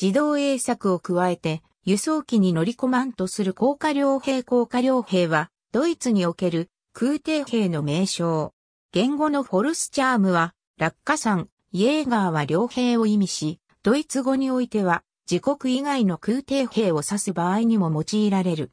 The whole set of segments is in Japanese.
自動英作を加えて、輸送機に乗り込まんとする高架両兵高架両兵は、ドイツにおける空挺兵の名称。言語のフォルスチャームは、落下山、イエーガーは両兵を意味し、ドイツ語においては、自国以外の空挺兵を指す場合にも用いられる。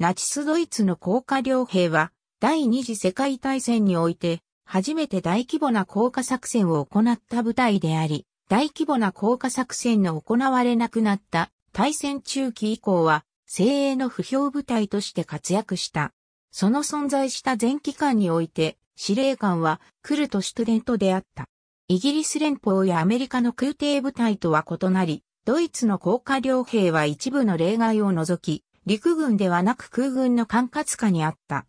ナチスドイツの高架両兵は、第二次世界大戦において、初めて大規模な降下作戦を行った部隊であり、大規模な降下作戦の行われなくなった大戦中期以降は、精鋭の不評部隊として活躍した。その存在した全期間において、司令官はクルトシュトデンと出会った。イギリス連邦やアメリカの空挺部隊とは異なり、ドイツの降下両兵は一部の例外を除き、陸軍ではなく空軍の管轄下にあった。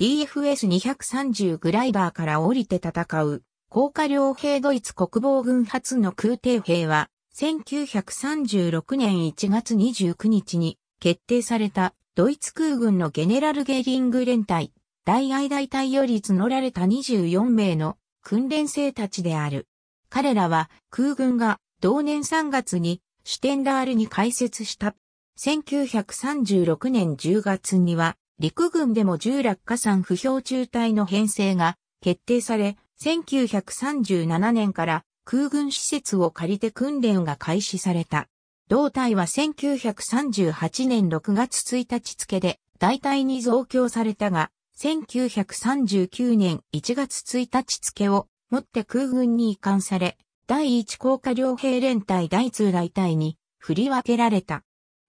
DFS-230 グライバーから降りて戦う高架両兵ドイツ国防軍初の空挺兵は、1936年1月29日に決定されたドイツ空軍のゲネラルゲーリング連隊、大愛大隊より募られた24名の訓練生たちである。彼らは空軍が同年3月にシュテンダールに開設した。1936年10月には陸軍でも重落下山不評中隊の編成が決定され、1937年から空軍施設を借りて訓練が開始された。同隊は1938年6月1日付で大隊に増強されたが、1939年1月1日付をもって空軍に移管され、第1高架両兵連隊第2大隊に振り分けられた。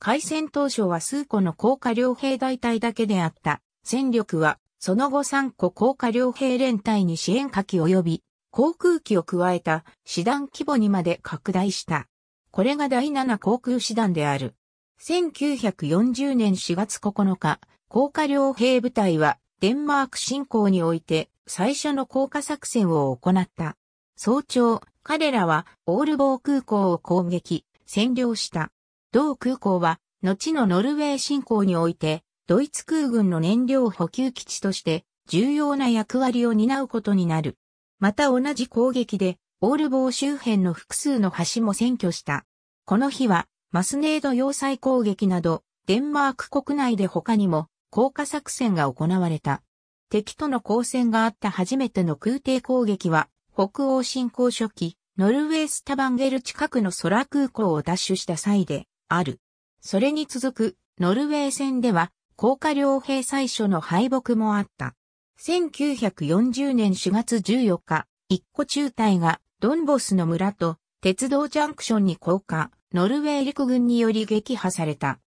開戦当初は数個の高架両兵大隊だけであった。戦力はその後三個高架両兵連隊に支援火器及び航空機を加えた師団規模にまで拡大した。これが第七航空師団である。1940年4月9日、高架両兵部隊はデンマーク侵攻において最初の降下作戦を行った。早朝、彼らはオールボー空港を攻撃、占領した。同空港は、後のノルウェー侵攻においてドイツ空軍の燃料補給基地として重要な役割を担うことになる。また同じ攻撃で、オールボー周辺の複数の橋も占拠した。この日は、マスネード要塞攻撃など、デンマーク国内で他にも、降下作戦が行われた。敵との交戦があった初めての空挺攻撃は、北欧侵攻初期、ノルウェースタバンゲル近くの空空港を奪取した際で、ある。それに続く、ノルウェー戦では、高架両兵最初の敗北もあった。1940年4月14日、一個中隊がドンボスの村と鉄道ジャンクションに降下、ノルウェー陸軍により撃破された。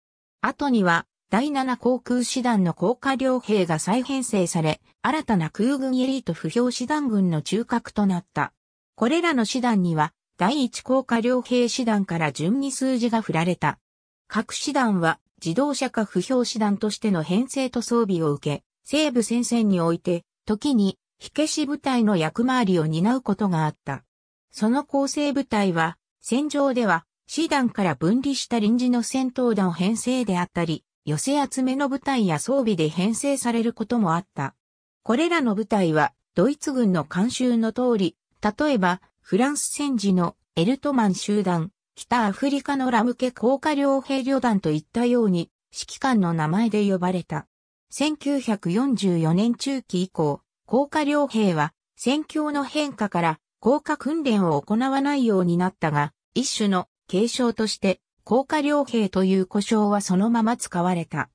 後には第7航空師団の高架両兵が再編成され、新たな空軍エリート不評師団軍の中核となった。これらの師団には、第1高架両兵師団から順に数字が振られた。各師団は自動車化不評師団としての編成と装備を受け、西部戦線において、時に、火消し部隊の役回りを担うことがあった。その構成部隊は、戦場では、師団から分離した臨時の戦闘団編成であったり、寄せ集めの部隊や装備で編成されることもあった。これらの部隊は、ドイツ軍の慣習の通り、例えば、フランス戦時のエルトマン集団、北アフリカのラムケ高架量兵旅団といったように、指揮官の名前で呼ばれた。1944年中期以降、高架量兵は、戦況の変化から、高架訓練を行わないようになったが、一種の継承として、高架量兵という呼称はそのまま使われた。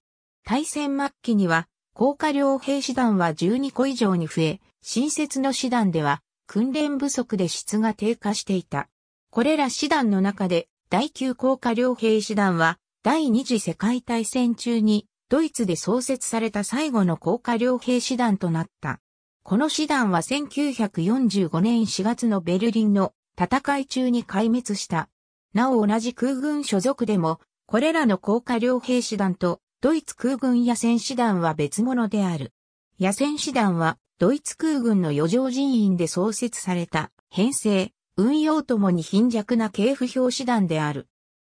大戦末期には、高架量兵師団は12個以上に増え、新設の師団では、訓練不足で質が低下していた。これら師団の中で、第9高架両兵師団は、第二次世界大戦中に、ドイツで創設された最後の高架両兵師団となった。この師団は1945年4月のベルリンの戦い中に壊滅した。なお同じ空軍所属でも、これらの高架両兵師団とドイツ空軍野戦師団は別物である。野戦師団はドイツ空軍の余剰人員で創設された編成、運用ともに貧弱な系譜表紙団である。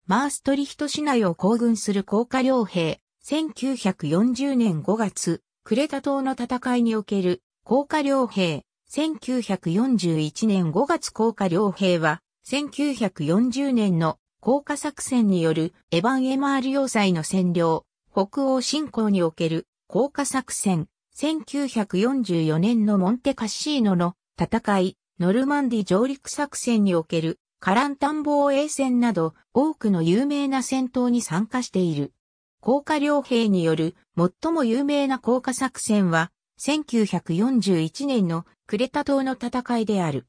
マーストリヒト市内を行軍する高架良兵、1940年5月、クレタ島の戦いにおける高架良兵、1941年5月高架良兵は、1940年の高架作戦によるエヴァン・エマール要塞の占領、北欧侵攻における高架作戦、1944年のモンテカッシーノの戦い、ノルマンディ上陸作戦におけるカランタン防衛戦など多くの有名な戦闘に参加している。降下両兵による最も有名な降下作戦は1941年のクレタ島の戦いである。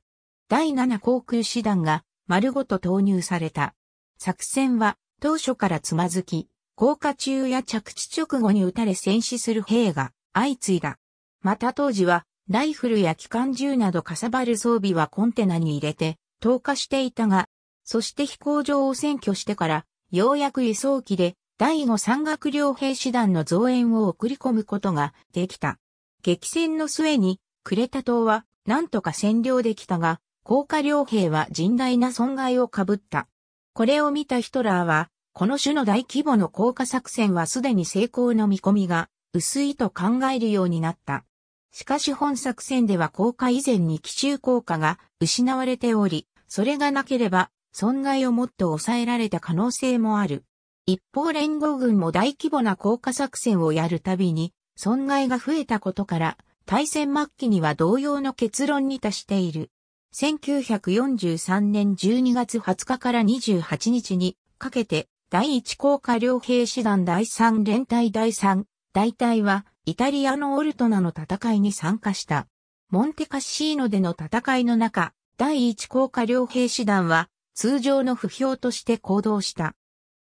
第7航空師団が丸ごと投入された。作戦は当初からつまずき、降下中や着地直後に撃たれ戦死する兵が相次いだ。また当時はライフルや機関銃などかさばる装備はコンテナに入れて投下していたが、そして飛行場を占拠してから、ようやく輸送機で第5山岳両兵士団の増援を送り込むことができた。激戦の末に、クレタ島はなんとか占領できたが、高架両兵は甚大な損害を被った。これを見たヒトラーは、この種の大規模の降下作戦はすでに成功の見込みが薄いと考えるようになった。しかし本作戦では効果以前に奇襲効果が失われており、それがなければ損害をもっと抑えられた可能性もある。一方連合軍も大規模な効果作戦をやるたびに損害が増えたことから、大戦末期には同様の結論に達している。1943年12月20日から28日にかけて、第1効果両兵師団第3連隊第3大隊はイタリアのオルトナの戦いに参加した。モンテカッシーノでの戦いの中、第一降下両兵士団は通常の不評として行動した。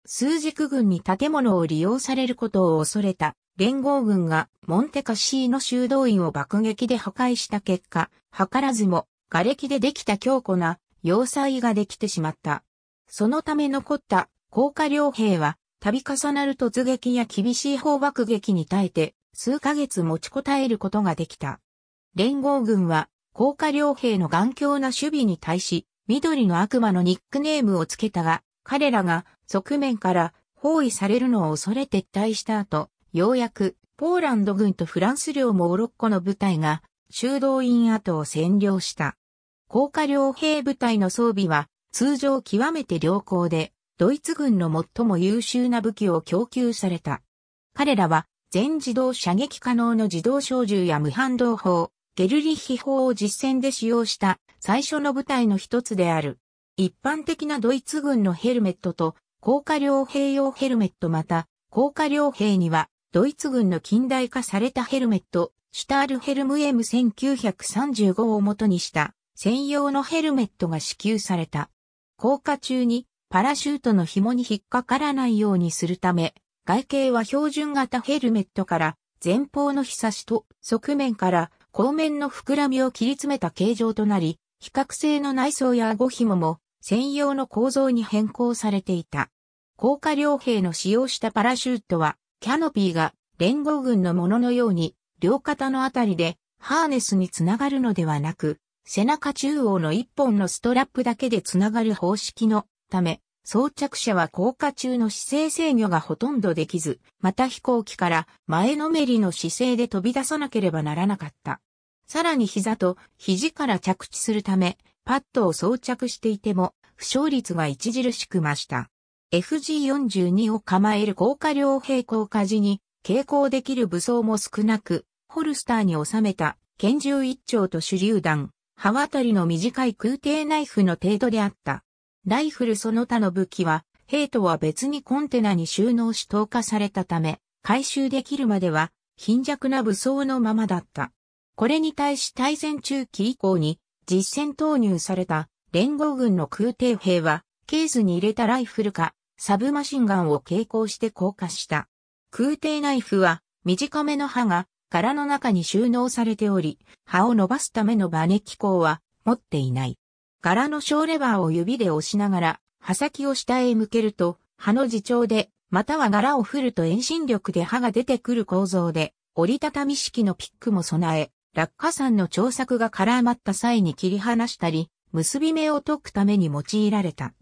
数軸軍に建物を利用されることを恐れた連合軍がモンテカッシーノ修道院を爆撃で破壊した結果、図らずも瓦礫でできた強固な要塞ができてしまった。そのため残った降下両兵は度重なる突撃や厳しい砲爆撃に耐えて数ヶ月持ちこたえることができた。連合軍は、高架両兵の頑強な守備に対し、緑の悪魔のニックネームをつけたが、彼らが側面から包囲されるのを恐れ撤退した後、ようやくポーランド軍とフランス領モロッコの部隊が修道院跡を占領した。高架両兵部隊の装備は通常極めて良好で、ドイツ軍の最も優秀な武器を供給された。彼らは全自動射撃可能の自動小銃や無反動砲、ゲルリッヒ砲を実戦で使用した最初の部隊の一つである。一般的なドイツ軍のヘルメットと、高架両兵用ヘルメットまた、高架両兵には、ドイツ軍の近代化されたヘルメット、シュタールヘルム M1935 を元にした専用のヘルメットが支給された。降下中にパラシュートの紐に引っかからないようにするため、外形は標準型ヘルメットから前方の日差しと側面から後面の膨らみを切り詰めた形状となり、比較性の内装や顎紐も専用の構造に変更されていた。高架両兵の使用したパラシュートは、キャノピーが連合軍のもののように、両肩のあたりでハーネスにつながるのではなく、背中中央の一本のストラップだけでつながる方式のため、装着者は降下中の姿勢制御がほとんどできず、また飛行機から前のめりの姿勢で飛び出さなければならなかった。さらに膝と肘から着地するため、パッドを装着していても、負傷率が著しく増した。FG42 を構える降下両平降下時に、携行できる武装も少なく、ホルスターに収めた拳銃一丁と手榴弾、刃渡りの短い空挺ナイフの程度であった。ライフルその他の武器は、兵とは別にコンテナに収納し投下されたため、回収できるまでは貧弱な武装のままだった。これに対し大戦中期以降に実戦投入された連合軍の空挺兵は、ケースに入れたライフルか、サブマシンガンを携行して降下した。空挺ナイフは、短めの刃が殻の中に収納されており、刃を伸ばすためのバネ機構は持っていない。柄の小レバーを指で押しながら、刃先を下へ向けると、刃の自重で、または柄を振ると遠心力で刃が出てくる構造で、折りたたみ式のピックも備え、落下山の調作が絡まった際に切り離したり、結び目を解くために用いられた。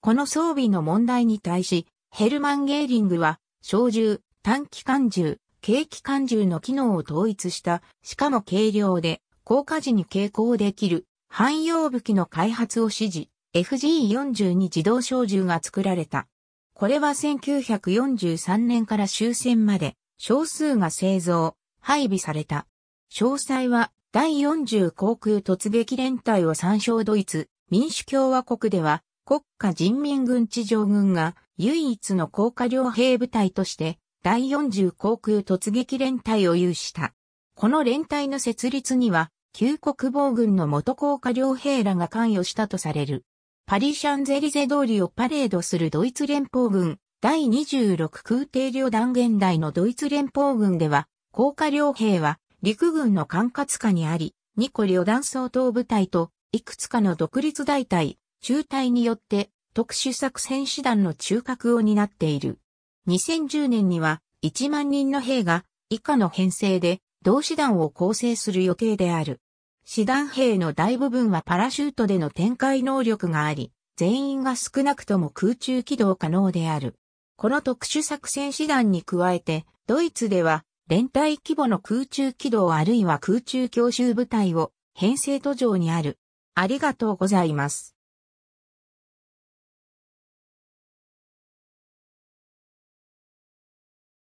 この装備の問題に対し、ヘルマン・ゲーリングは、小銃、短期間銃、軽機関銃の機能を統一した、しかも軽量で、降下時に携行できる、汎用武器の開発を指示、FG42 自動小銃が作られた。これは1943年から終戦まで少数が製造、配備された。詳細は第40航空突撃連隊を参照ドイツ民主共和国では国家人民軍地上軍が唯一の高架両兵部隊として第40航空突撃連隊を有した。この連隊の設立には旧国防軍の元高下両兵らが関与したとされる。パリ・シャンゼリゼ通りをパレードするドイツ連邦軍第26空挺旅団現代のドイツ連邦軍では、高下両兵は陸軍の管轄下にあり、ニ個旅団総統部隊といくつかの独立大隊、中隊によって特殊作戦師団の中核を担っている。2010年には1万人の兵が以下の編成で同士団を構成する予定である。師団兵の大部分はパラシュートでの展開能力があり、全員が少なくとも空中起動可能である。この特殊作戦師団に加えて、ドイツでは連帯規模の空中起動あるいは空中教習部隊を編成途上にある。ありがとうございます。